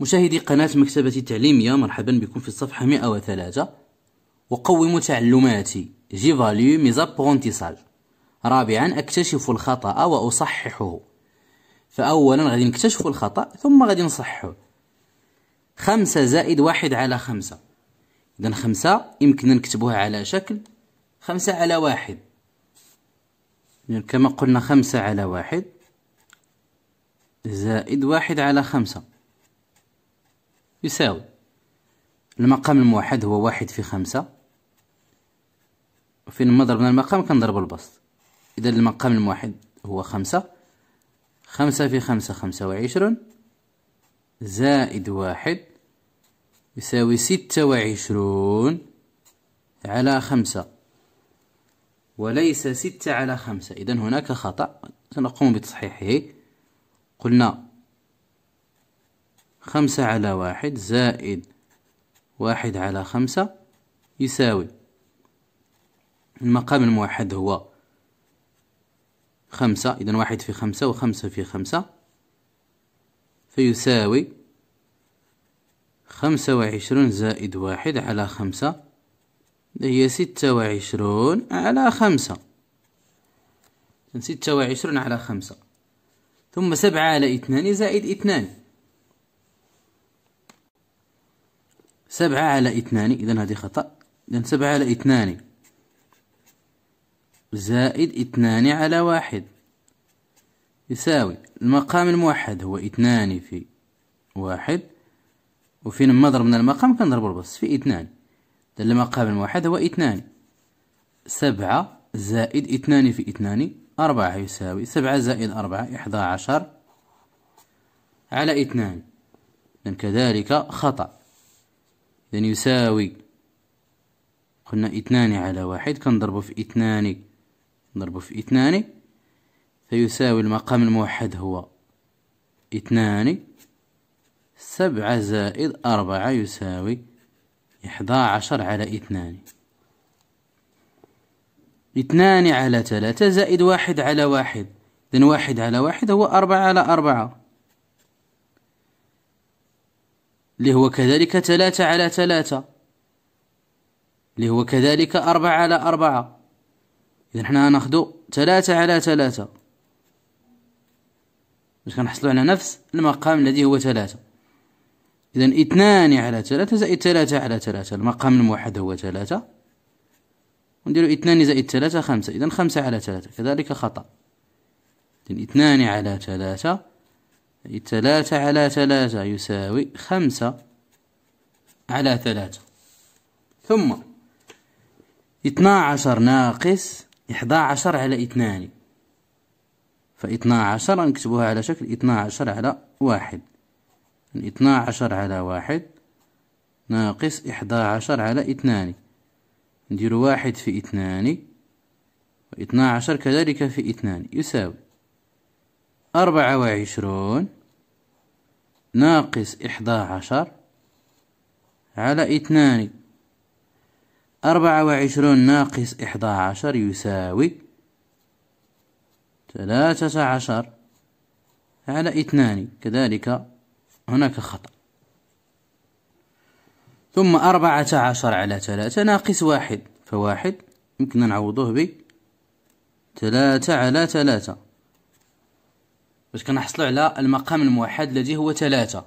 مشاهدي قناة مكتبة التعليمية مرحبا بكم في الصفحة 103 أقوم تعلماتي جيفاليو ميزابونتيساج رابعا أكتشف الخطأ وأصححه فأولا غادي نكتشف الخطأ ثم غادي نصححه خمسة زائد واحد على خمسة إذا خمسة يمكن نكتبوها على شكل خمسة على واحد كما قلنا خمسة على واحد زائد واحد على خمسة يساوي المقام الموحد هو واحد في خمسة فين ما ضربنا المقام كنضرب البسط إذا المقام الموحد هو خمسة خمسة في خمسة خمسة وعشرون زائد واحد يساوي ستة وعشرون على خمسة وليس ستة على خمسة إذا هناك خطأ سنقوم بتصحيحه قلنا خمسة على واحد زائد واحد على خمسة يساوي المقام الموحد هو خمسة إذا واحد في خمسة وخمسة في خمسة فيساوي خمسة وعشرون زائد واحد على خمسة هي ستة وعشرون على خمسة ستة وعشرون على خمسة ثم سبعة على اثنان زائد اثنان سبعة على اثنان إذا هذه خطأ إذا سبعة على اثنان زائد اثنان على واحد يساوي المقام الموحد هو اثنان في واحد وفين ما ضربنا المقام كنضرب البسط في اثنان إذا المقام الموحد هو اثنان سبعة زائد اثنان في اثنان أربعة يساوي سبعة زائد أربعة إحدى عشر على اثنان إذا كذلك خطأ إذن يساوي قلنا اثنان على واحد كنضربه في اثنان نضربه في اثنان فيساوي المقام الموحد هو اثنان سبعة زائد أربعة يساوي إحدى عشر على اثنان اثنان على ثلاثة زائد واحد على واحد إذن واحد على واحد هو أربعة على أربعة اللي هو كذلك ثلاثة على ثلاثة اللي هو كذلك أربعة على أربعة إذا حنا ناخدو ثلاثة على ثلاثة باش كنحصلو على نفس المقام الذي هو ثلاثة إذا اثنان على ثلاثة زائد ثلاثة على ثلاثة المقام الموحد هو ثلاثة ونديرو اثنان زائد ثلاثة خمسة إذا خمسة على ثلاثة كذلك خطأ إذا اثنان على ثلاثة يعني ثلاثة على ثلاثة يساوي خمسة على ثلاثة ثم اثنا عشر ناقص احدى عشر على اثنان فاثنا عشر نكتبوها على شكل اثنا عشر على واحد يعني اثنا عشر على واحد ناقص احدى عشر على اثنان ندير واحد في اثنان واثنا عشر كذلك في اثنان يساوي أربعة وعشرون ناقص إحدى عشر على اثنان أربعة وعشرون ناقص إحدى عشر يساوي ثلاثة عشر على اثنان كذلك هناك خطأ ثم أربعة عشر على ثلاثة ناقص واحد فواحد يمكننا نعوضه ب ثلاثة على ثلاثة باش كنحصلوا على المقام الموحد الذي هو ثلاثة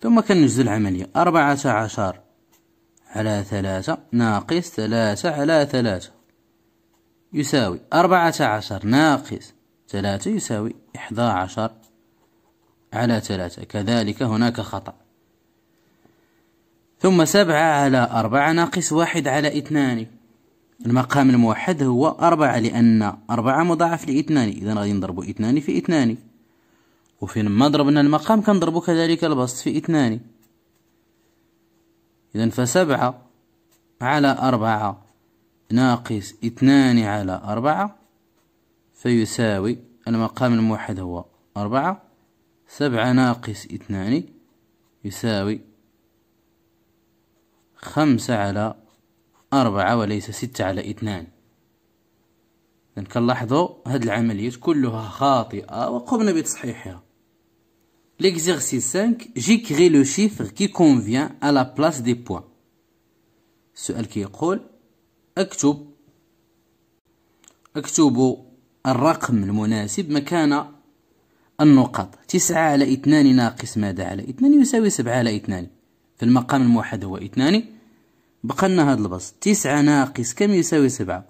ثم كنجزو العملية أربعة عشر على ثلاثة ناقص ثلاثة على ثلاثة يساوي أربعة عشر ناقص ثلاثة يساوي إحدى عشر على ثلاثة كذلك هناك خطأ ثم سبعة على أربعة ناقص واحد على اثنان المقام الموحد هو أربعة لأن أربعة مضاعف لإثنان إذا غادي نضربو إثنان في إثنان وفين ما ضربنا المقام كنضربو كذلك البسط في إثنان إذا فسبعة على أربعة ناقص اثنان على أربعة فيساوي المقام الموحد هو أربعة سبعة ناقص اثنان يساوي خمسة على أربعة وليس ستة على اثنان إذن كنلاحظوا هاد العمليات كلها خاطئة وقمنا بتصحيحها ليكزيرسيس 5, j'écris لو شيفر كي كونفيان à la place دي بوان السؤال كيقول اكتب اكتب الرقم المناسب مكان النقط تسعة على اثنان ناقص ماذا على اثنان يساوي سبعة على اثنان في المقام الموحد هو اثنان بقى لنا البسط تسعة ناقص كم يساوي سبعة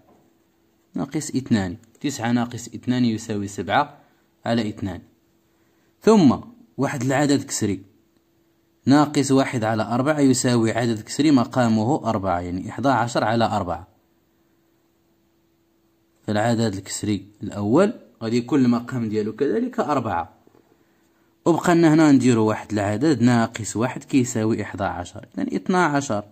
ناقص اثنان تسعة ناقص اثنان يساوي سبعة على اثنان ثم واحد العدد كسري ناقص واحد على أربعة يساوي عدد كسري مقامه أربعة يعني إحدى عشر على أربعة فالعدد الكسري الأول غادي يكون المقام ديالو كذلك أربعة وبقى لنا هنا نديرو واحد العدد ناقص واحد كيساوي إحدى عشر يعني اثنا عشر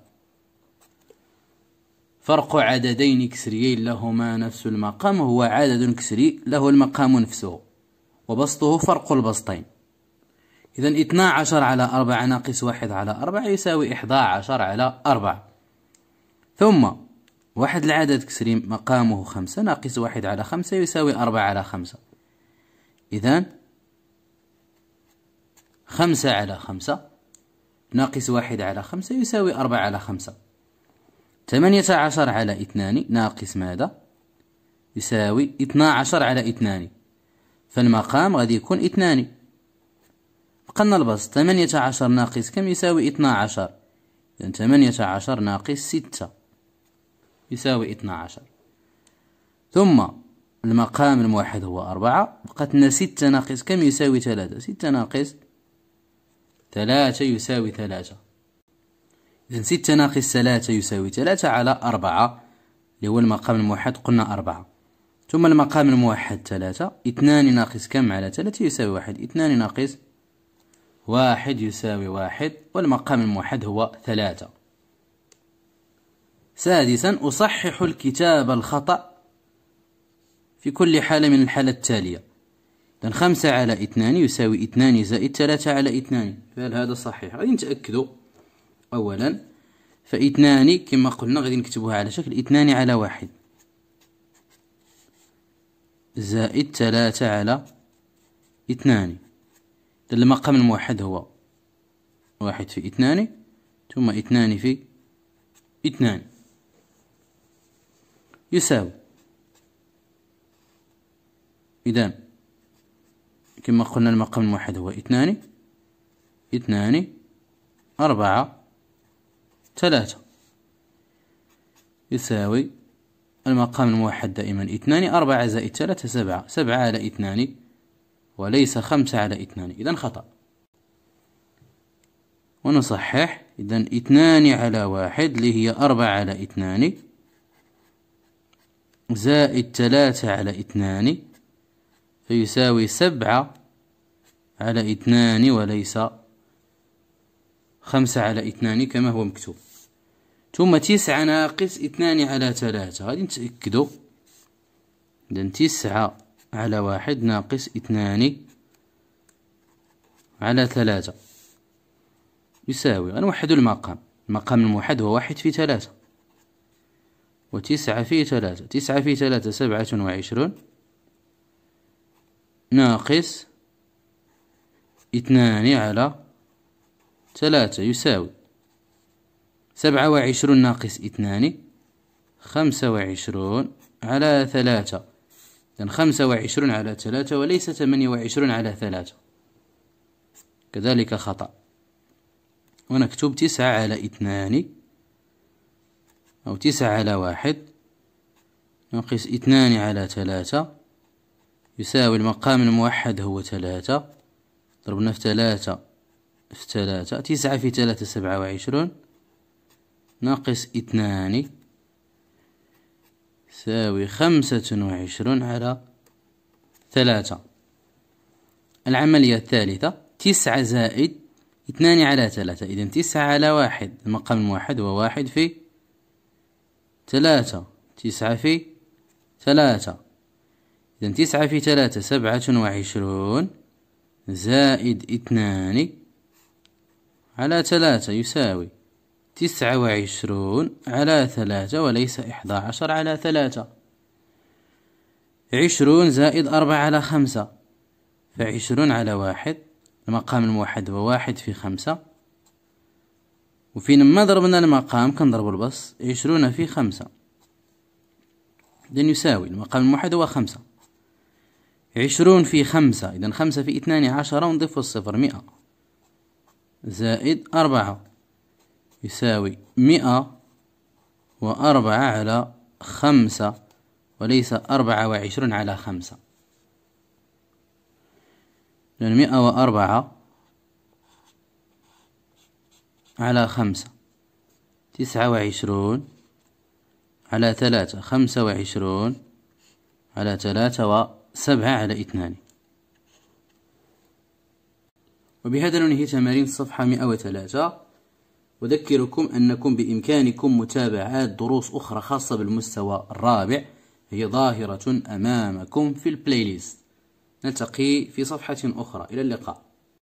فرق عددين كسريين لهما نفس المقام هو عدد كسري له المقام نفسه وبسطه فرق البسطين إذا 12 على 4 ناقص 1 على 4 يساوي 11 على 4 ثم واحد العدد كسري مقامه 5 ناقص 1 على 5 يساوي 4 على 5 إذا 5 على 5 ناقص 1 على 5 يساوي 4 على 5 ثمانية عشر على اثنان ناقص ماذا يساوي اثنا عشر على اثنان فالمقام غادي يكون اثنان قلنا البسط ثمانية عشر ناقص كم يساوي اثنا عشر إذن ثمانية عشر ناقص ستة يساوي اثنا عشر ثم المقام الموحد هو أربعة بقات لنا ستة ناقص كم يساوي ثلاثة ستة ناقص ثلاثة يساوي ثلاثة إذن ستة ناقص ثلاثة يساوي ثلاثة على أربعة اللي هو المقام الموحد قلنا أربعة ثم المقام الموحد ثلاثة اثنان ناقص كم على ثلاثة يساوي واحد اثنان ناقص واحد يساوي واحد والمقام الموحد هو ثلاثة سادسا أصحح الكتاب الخطأ في كل حالة من الحالة التالية إذن خمسة على اثنان يساوي اثنان زائد ثلاثة على اثنان فهل هذا صحيح؟ غادي نتأكدو أولا فاثنان كما قلنا غادي نكتبوها على شكل اثنان على واحد زائد ثلاثة على اثنان المقام الموحد هو واحد في اثنان ثم اثنان في اثنان يساوي إذا كما قلنا المقام الموحد هو اثنان اثنان أربعة ثلاثة يساوي المقام الموحد دائما اثنان أربعة زائد ثلاثة سبعة سبعة على اثنان وليس خمسة على اثنان إذا خطأ ونصحح إذا اثنان على واحد اللي هي أربعة على اثنان زائد ثلاثة على اثنان فيساوي سبعة على اثنان وليس خمسة على اثنان كما هو مكتوب ثم تسعة ناقص اثنان على ثلاثة غادي نتأكدو إذن تسعة على واحد ناقص اثنان على ثلاثة يساوي غنوحدو المقام المقام الموحد هو واحد في ثلاثة وتسعة في ثلاثة تسعة في ثلاثة سبعة وعشرون ناقص اثنان على ثلاثة يساوي سبعة وعشرون ناقص اثنان خمسة وعشرون على ثلاثة إذن خمسة وعشرون على ثلاثة وليس ثمانية وعشرون على ثلاثة كذلك خطأ ونكتب تسعة على اثنان أو تسعة على واحد ناقص اثنان على ثلاثة يساوي المقام الموحد هو ثلاثة ضربنا في ثلاثة في ثلاثة تسعة في ثلاثة سبعة وعشرون ناقص اثنان ساوي خمسة وعشرون على ثلاثة العملية الثالثة تسعة زائد اثنان على ثلاثة إذا تسعة على واحد المقام الموحد هو واحد في ثلاثة تسعة في ثلاثة إذا تسعة في ثلاثة سبعة وعشرون زائد اثنان على ثلاثة يساوي تسعة وعشرون على ثلاثة وليس إحدى عشر على ثلاثة عشرون زائد أربعة على خمسة فعشرون على واحد المقام الموحد هو واحد في خمسة وفين ما ضربنا المقام كنضرب البص عشرون في خمسة إذن يساوي المقام الموحد هو خمسة عشرون في خمسة إذن خمسة في اثنان عشرة ونضيف الصفر مئة زائد أربعة يساوي مئة وأربعة على خمسة وليس أربعة وعشرون على خمسة لأن مئة وأربعة على خمسة تسعة وعشرون على ثلاثة خمسة وعشرون على ثلاثة وسبعة على اثنان وبهذا ننهي تمارين الصفحة وثلاثة أذكركم أنكم بإمكانكم متابعة دروس أخرى خاصة بالمستوى الرابع هي ظاهرة أمامكم في البلاي ليست نلتقي في صفحة أخرى إلى اللقاء